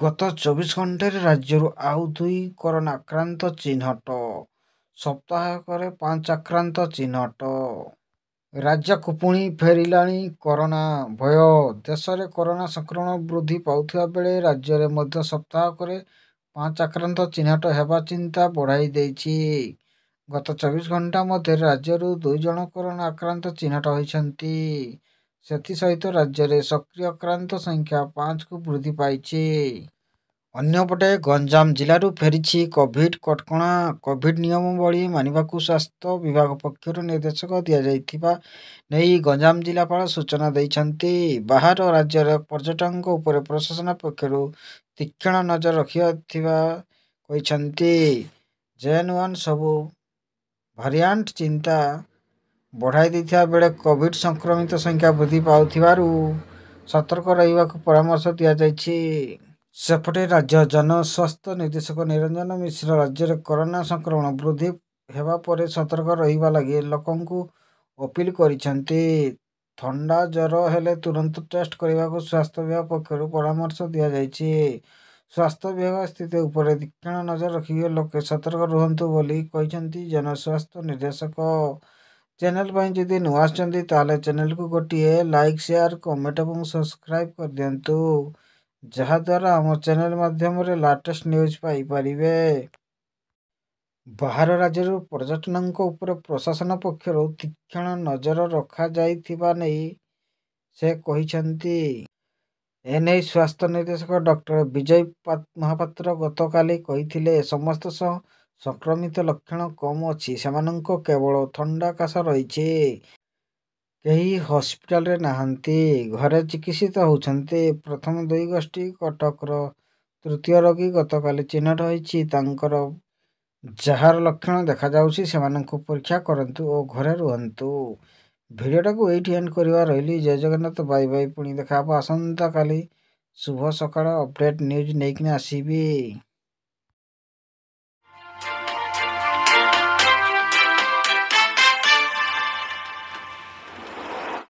ଗତ ଚବିଶ ଘଣ୍ଟାରେ ରାଜ୍ୟରୁ ଆଉ ଦୁଇ କରୋନା ଆକ୍ରାନ୍ତ ଚିହ୍ନଟ ସପ୍ତାହକରେ ପାଞ୍ଚ ଆକ୍ରାନ୍ତ ଚିହ୍ନଟ ରାଜ୍ୟକୁ ପୁଣି ଫେରିଲାଣି କରୋନା ଭୟ ଦେଶରେ କରୋନା ସଂକ୍ରମଣ ବୃଦ୍ଧି ପାଉଥିବା ବେଳେ ରାଜ୍ୟରେ ମଧ୍ୟ ସପ୍ତାହକରେ ପାଞ୍ଚ ଆକ୍ରାନ୍ତ ଚିହ୍ନଟ ହେବା ଚିନ୍ତା ବଢ଼ାଇ ଦେଇଛି ଗତ ଚବିଶ ଘଣ୍ଟା ମଧ୍ୟରେ ରାଜ୍ୟରୁ ଦୁଇ ଜଣ କରୋନା ଆକ୍ରାନ୍ତ ଚିହ୍ନଟ ହୋଇଛନ୍ତି ସେଥିସହିତ ରାଜ୍ୟରେ ସକ୍ରିୟ ଆକ୍ରାନ୍ତ ସଂଖ୍ୟା ପାଞ୍ଚକୁ ବୃଦ୍ଧି ପାଇଛି ଅନ୍ୟପଟେ ଗଞ୍ଜାମ ଜିଲ୍ଲାରୁ ଫେରିଛି କୋଭିଡ୍ କଟକଣା କୋଭିଡ୍ ନିୟମାବଳୀ ମାନିବାକୁ ସ୍ୱାସ୍ଥ୍ୟ ବିଭାଗ ପକ୍ଷରୁ ନିର୍ଦ୍ଦେଶକ ଦିଆଯାଇଥିବା ନେଇ ଗଞ୍ଜାମ ଜିଲ୍ଲାପାଳ ସୂଚନା ଦେଇଛନ୍ତି ବାହାର ରାଜ୍ୟର ପର୍ଯ୍ୟଟକଙ୍କ ଉପରେ ପ୍ରଶାସନ ପକ୍ଷରୁ ତୀକ୍ଷ୍ଣ ନଜର ରଖିଥିବା କହିଛନ୍ତି ଜେନ୍ ୱାନ୍ ସବୁ ଭାରିଆଣ୍ଟ ଚିନ୍ତା ବଢ଼ାଇ ଦେଇଥିବା ବେଳେ କୋଭିଡ୍ ସଂକ୍ରମିତ ସଂଖ୍ୟା ବୃଦ୍ଧି ପାଉଥିବାରୁ ସତର୍କ ରହିବାକୁ ପରାମର୍ଶ ଦିଆଯାଇଛି ସେପଟେ ରାଜ୍ୟ ଜନସ୍ୱାସ୍ଥ୍ୟ ନିର୍ଦ୍ଦେଶକ ନିରଞ୍ଜନ ମିଶ୍ର ରାଜ୍ୟରେ କରୋନା ସଂକ୍ରମଣ ବୃଦ୍ଧି ହେବା ପରେ ସତର୍କ ରହିବା ଲାଗି ଲୋକଙ୍କୁ ଅପିଲ କରିଛନ୍ତି ଥଣ୍ଡା ଜ୍ୱର ହେଲେ ତୁରନ୍ତ ଟେଷ୍ଟ କରିବାକୁ ସ୍ୱାସ୍ଥ୍ୟ ବିଭାଗ ପକ୍ଷରୁ ପରାମର୍ଶ ଦିଆଯାଇଛି ସ୍ୱାସ୍ଥ୍ୟ ବିଭାଗ ସ୍ଥିତି ଉପରେ ତୀକ୍ଷ୍ଣ ନଜର ରଖିବେ ଲୋକେ ସତର୍କ ରୁହନ୍ତୁ ବୋଲି କହିଛନ୍ତି ଜନସ୍ୱାସ୍ଥ୍ୟ ନିର୍ଦ୍ଦେଶକ ଚ୍ୟାନେଲ୍ ପାଇଁ ଯଦି ନୂଆ ଆସିଛନ୍ତି ତାହେଲେ ଚ୍ୟାନେଲ୍କୁ ଗୋଟିଏ ଲାଇକ୍ ସେୟାର୍ କମେଣ୍ଟ ଏବଂ ସବସ୍କ୍ରାଇବ୍ କରିଦିଅନ୍ତୁ ଯାହାଦ୍ୱାରା ଆମ ଚ୍ୟାନେଲ୍ ମାଧ୍ୟମରେ ଲାଟେଷ୍ଟ ନ୍ୟୁଜ୍ ପାଇପାରିବେ ବାହାର ରାଜ୍ୟରୁ ପର୍ଯ୍ୟଟନଙ୍କ ଉପରେ ପ୍ରଶାସନ ପକ୍ଷରୁ ତୀକ୍ଷ୍ଣ ନଜର ରଖାଯାଇଥିବା ନେଇ ସେ କହିଛନ୍ତି ଏନେଇ ସ୍ୱାସ୍ଥ୍ୟ ନିର୍ଦ୍ଦେଶକ ଡକ୍ଟର ବିଜୟ ମହାପାତ୍ର ଗତକାଲି କହିଥିଲେ ସମସ୍ତ ସହ ସଂକ୍ରମିତ ଲକ୍ଷଣ କମ୍ ଅଛି ସେମାନଙ୍କ କେବଳ ଥଣ୍ଡା କାଶ ରହିଛି କେହି ହସ୍ପିଟାଲରେ ନାହାନ୍ତି ଘରେ ଚିକିତ୍ସିତ ହେଉଛନ୍ତି ପ୍ରଥମ ଦୁଇ ଗୋଷ୍ଠୀ କଟକର ତୃତୀୟ ରୋଗୀ ଗତକାଲି ଚିହ୍ନଟ ହୋଇଛି ତାଙ୍କର ଯାହାର ଲକ୍ଷଣ ଦେଖାଯାଉଛି ସେମାନଙ୍କୁ ପରୀକ୍ଷା କରନ୍ତୁ ଓ ଘରେ ରୁହନ୍ତୁ ଭିଡ଼ିଓଟାକୁ ଏଇଠି ଏଣ୍ଡ କରିବା ରହିଲି ଜୟ ଜଗନ୍ନାଥ ବାଇ ବାଇ ପୁଣି ଦେଖାହେବ ଆସନ୍ତାକାଲି ଶୁଭ ସକାଳ ଅପଡ଼େଟ୍ ନ୍ୟୁଜ୍ ନେଇକିନା ଆସିବି